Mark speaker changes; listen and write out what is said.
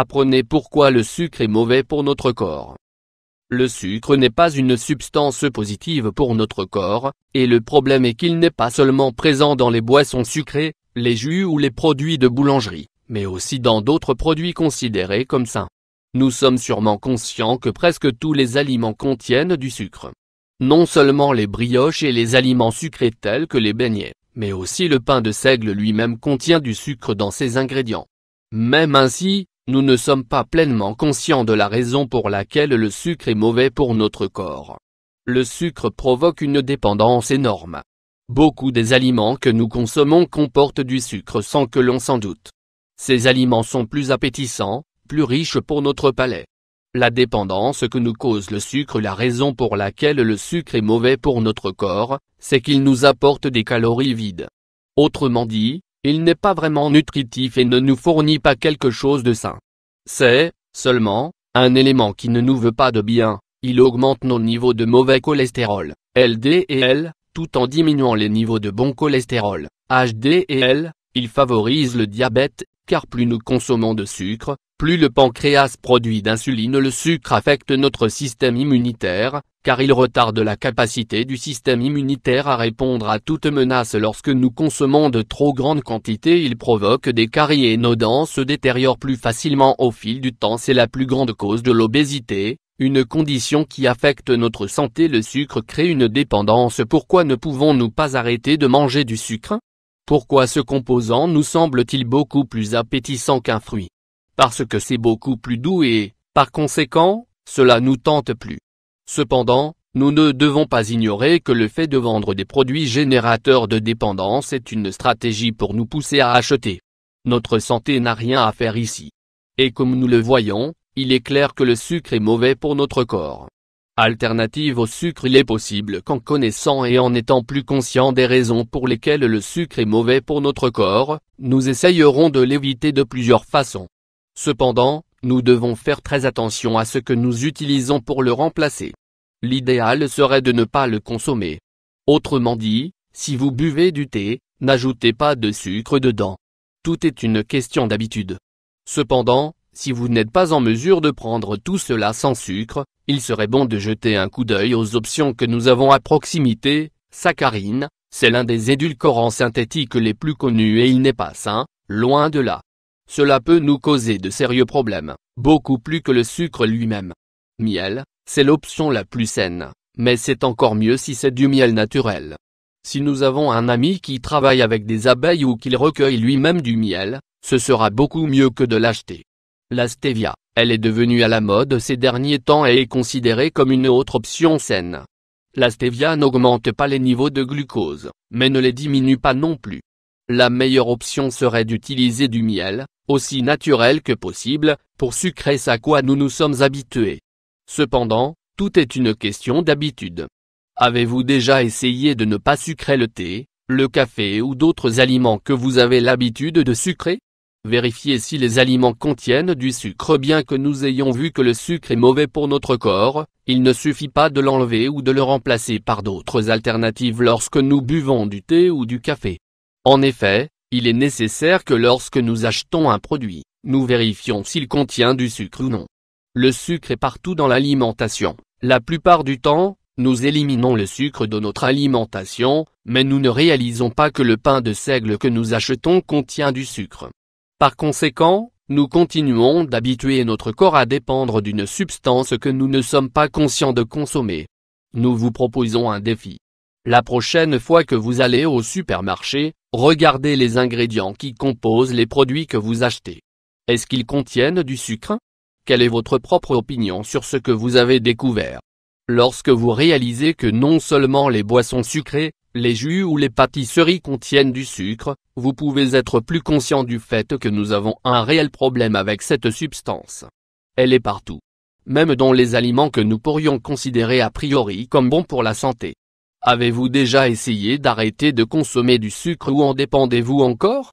Speaker 1: Apprenez pourquoi le sucre est mauvais pour notre corps. Le sucre n'est pas une substance positive pour notre corps, et le problème est qu'il n'est pas seulement présent dans les boissons sucrées, les jus ou les produits de boulangerie, mais aussi dans d'autres produits considérés comme sains. Nous sommes sûrement conscients que presque tous les aliments contiennent du sucre. Non seulement les brioches et les aliments sucrés tels que les beignets, mais aussi le pain de seigle lui-même contient du sucre dans ses ingrédients. Même ainsi, nous ne sommes pas pleinement conscients de la raison pour laquelle le sucre est mauvais pour notre corps. Le sucre provoque une dépendance énorme. Beaucoup des aliments que nous consommons comportent du sucre sans que l'on s'en doute. Ces aliments sont plus appétissants, plus riches pour notre palais. La dépendance que nous cause le sucre La raison pour laquelle le sucre est mauvais pour notre corps, c'est qu'il nous apporte des calories vides. Autrement dit, il n'est pas vraiment nutritif et ne nous fournit pas quelque chose de sain. C'est, seulement, un élément qui ne nous veut pas de bien, il augmente nos niveaux de mauvais cholestérol, LD et L, tout en diminuant les niveaux de bon cholestérol, HD et L, il favorise le diabète, car plus nous consommons de sucre, plus le pancréas produit d'insuline le sucre affecte notre système immunitaire, car il retarde la capacité du système immunitaire à répondre à toute menace lorsque nous consommons de trop grandes quantités il provoque des caries et nos dents se détériorent plus facilement au fil du temps c'est la plus grande cause de l'obésité, une condition qui affecte notre santé le sucre crée une dépendance pourquoi ne pouvons-nous pas arrêter de manger du sucre Pourquoi ce composant nous semble-t-il beaucoup plus appétissant qu'un fruit parce que c'est beaucoup plus doux et, par conséquent, cela nous tente plus. Cependant, nous ne devons pas ignorer que le fait de vendre des produits générateurs de dépendance est une stratégie pour nous pousser à acheter. Notre santé n'a rien à faire ici. Et comme nous le voyons, il est clair que le sucre est mauvais pour notre corps. Alternative au sucre il est possible qu'en connaissant et en étant plus conscient des raisons pour lesquelles le sucre est mauvais pour notre corps, nous essayerons de l'éviter de plusieurs façons. Cependant, nous devons faire très attention à ce que nous utilisons pour le remplacer. L'idéal serait de ne pas le consommer. Autrement dit, si vous buvez du thé, n'ajoutez pas de sucre dedans. Tout est une question d'habitude. Cependant, si vous n'êtes pas en mesure de prendre tout cela sans sucre, il serait bon de jeter un coup d'œil aux options que nous avons à proximité. Saccharine, c'est l'un des édulcorants synthétiques les plus connus et il n'est pas sain, loin de là. Cela peut nous causer de sérieux problèmes, beaucoup plus que le sucre lui-même. Miel, c'est l'option la plus saine, mais c'est encore mieux si c'est du miel naturel. Si nous avons un ami qui travaille avec des abeilles ou qu'il recueille lui-même du miel, ce sera beaucoup mieux que de l'acheter. La stevia, elle est devenue à la mode ces derniers temps et est considérée comme une autre option saine. La stevia n'augmente pas les niveaux de glucose, mais ne les diminue pas non plus. La meilleure option serait d'utiliser du miel, aussi naturel que possible, pour sucrer ce à quoi nous nous sommes habitués. Cependant, tout est une question d'habitude. Avez-vous déjà essayé de ne pas sucrer le thé, le café ou d'autres aliments que vous avez l'habitude de sucrer Vérifiez si les aliments contiennent du sucre bien que nous ayons vu que le sucre est mauvais pour notre corps, il ne suffit pas de l'enlever ou de le remplacer par d'autres alternatives lorsque nous buvons du thé ou du café. En effet, il est nécessaire que lorsque nous achetons un produit, nous vérifions s'il contient du sucre ou non. Le sucre est partout dans l'alimentation. La plupart du temps, nous éliminons le sucre de notre alimentation, mais nous ne réalisons pas que le pain de seigle que nous achetons contient du sucre. Par conséquent, nous continuons d'habituer notre corps à dépendre d'une substance que nous ne sommes pas conscients de consommer. Nous vous proposons un défi. La prochaine fois que vous allez au supermarché, regardez les ingrédients qui composent les produits que vous achetez. Est-ce qu'ils contiennent du sucre Quelle est votre propre opinion sur ce que vous avez découvert Lorsque vous réalisez que non seulement les boissons sucrées, les jus ou les pâtisseries contiennent du sucre, vous pouvez être plus conscient du fait que nous avons un réel problème avec cette substance. Elle est partout. Même dans les aliments que nous pourrions considérer a priori comme bons pour la santé. Avez-vous déjà essayé d'arrêter de consommer du sucre ou en dépendez-vous encore